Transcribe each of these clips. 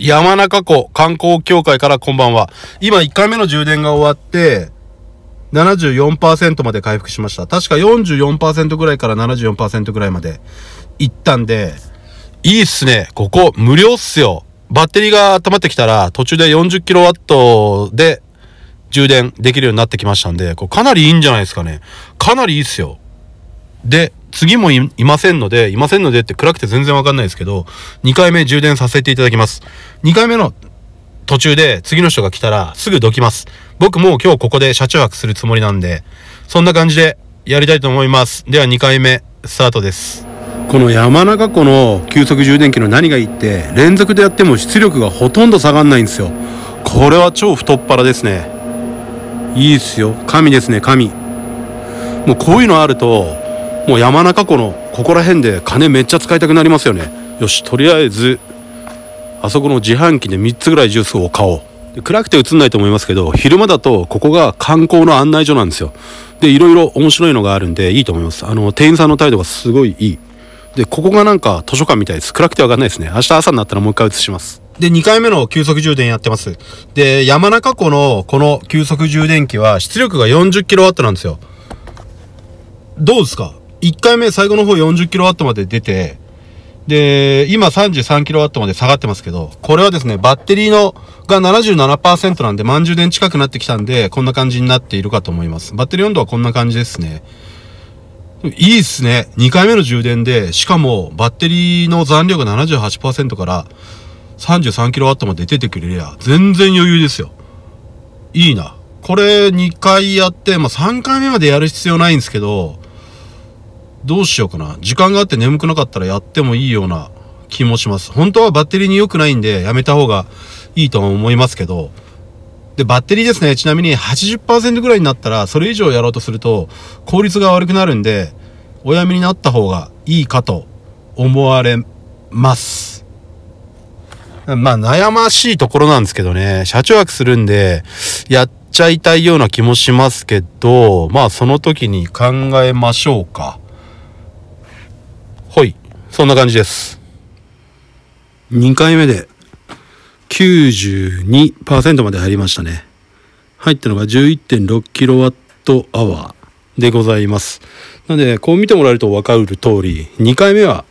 山中湖観光協会からこんばんは。今1回目の充電が終わって、74%まで回復しました。確か44%ぐらいから74%ぐらいまで行ったんで、いいっすね。ここ無料っすよ。バッテリーが溜まってきたら途中で 40kW で充電できるようになってきましたんで、これかなりいいんじゃないですかね。かなりいいっすよ。で、次もいませんので、いませんのでって暗くて全然わかんないですけど、2回目充電させていただきます。2回目の途中で次の人が来たらすぐどきます。僕もう今日ここで車中泊するつもりなんで、そんな感じでやりたいと思います。では2回目、スタートです。この山中湖の急速充電器の何がいいって、連続でやっても出力がほとんど下がんないんですよ。これは超太っ腹ですね。いいっすよ。神ですね、神。もうこういうのあると、もう山中湖のここら辺で金めっちゃ使いたくなりますよねよしとりあえずあそこの自販機で3つぐらいジュースを買おう暗くて映んないと思いますけど昼間だとここが観光の案内所なんですよでいろいろ面白いのがあるんでいいと思いますあの店員さんの態度がすごいいいでここがなんか図書館みたいです暗くてわかんないですね明日朝になったらもう一回映しますで2回目の急速充電やってますで山中湖のこの急速充電器は出力が 40kW なんですよどうですか1回目最後の方 40kW まで出て、で、今 33kW まで下がってますけど、これはですね、バッテリーのが77%なんで、満充電近くなってきたんで、こんな感じになっているかと思います。バッテリー温度はこんな感じですね。いいっすね。2回目の充電で、しかもバッテリーの残量が78%から 33kW まで出てくれりゃ、全然余裕ですよ。いいな。これ2回やって、まあ、3回目までやる必要ないんですけど、どうしようかな。時間があって眠くなかったらやってもいいような気もします。本当はバッテリーに良くないんでやめた方がいいとは思いますけど、で、バッテリーですね、ちなみに80%ぐらいになったら、それ以上やろうとすると、効率が悪くなるんで、おやめになった方がいいかと思われます。まあ、悩ましいところなんですけどね、社長枠するんで、やっちゃいたいような気もしますけど、まあ、その時に考えましょうか。そんな感じです。2回目で92%まで入りましたね。入ったのが 11.6kWh でございます。なので、こう見てもらえると分かる通り、2回目は、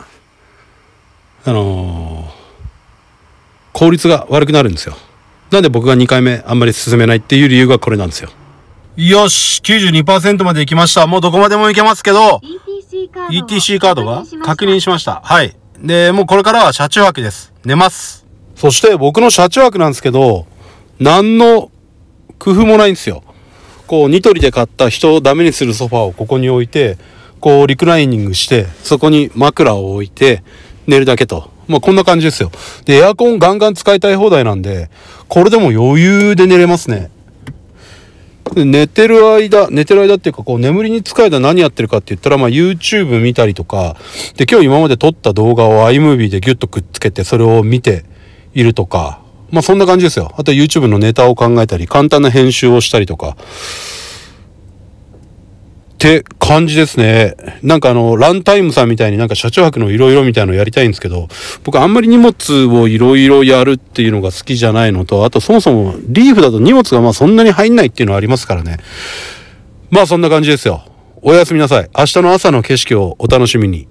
あのー、効率が悪くなるんですよ。なんで僕が2回目あんまり進めないっていう理由がこれなんですよ。よし !92% まで行きました。もうどこまでも行けますけど、ETC カードが確認しました。はい。で、もうこれからは車中泊です。寝ます。そして僕の車中泊なんですけど、何の工夫もないんですよ。こう、ニトリで買った人をダメにするソファーをここに置いて、こう、リクライニングして、そこに枕を置いて、寝るだけと。まあ、こんな感じですよ。で、エアコンガンガン使いたい放題なんで、これでも余裕で寝れますね。で寝てる間、寝てる間っていうか、こう、眠りにつかいだ何やってるかって言ったら、まあ、YouTube 見たりとか、で、今日今まで撮った動画を iMovie でギュッとくっつけて、それを見ているとか、まあ、そんな感じですよ。あと YouTube のネタを考えたり、簡単な編集をしたりとか、って感じですね。なんかあの、ランタイムさんみたいになんか車中泊のいろいろみたいのやりたいんですけど、僕あんまり荷物をいろいろやるっていうのが好きじゃないのと、あとそもそもリーフだと荷物がまあそんなに入んないっていうのはありますからね。まあそんな感じですよ。おやすみなさい。明日の朝の景色をお楽しみに。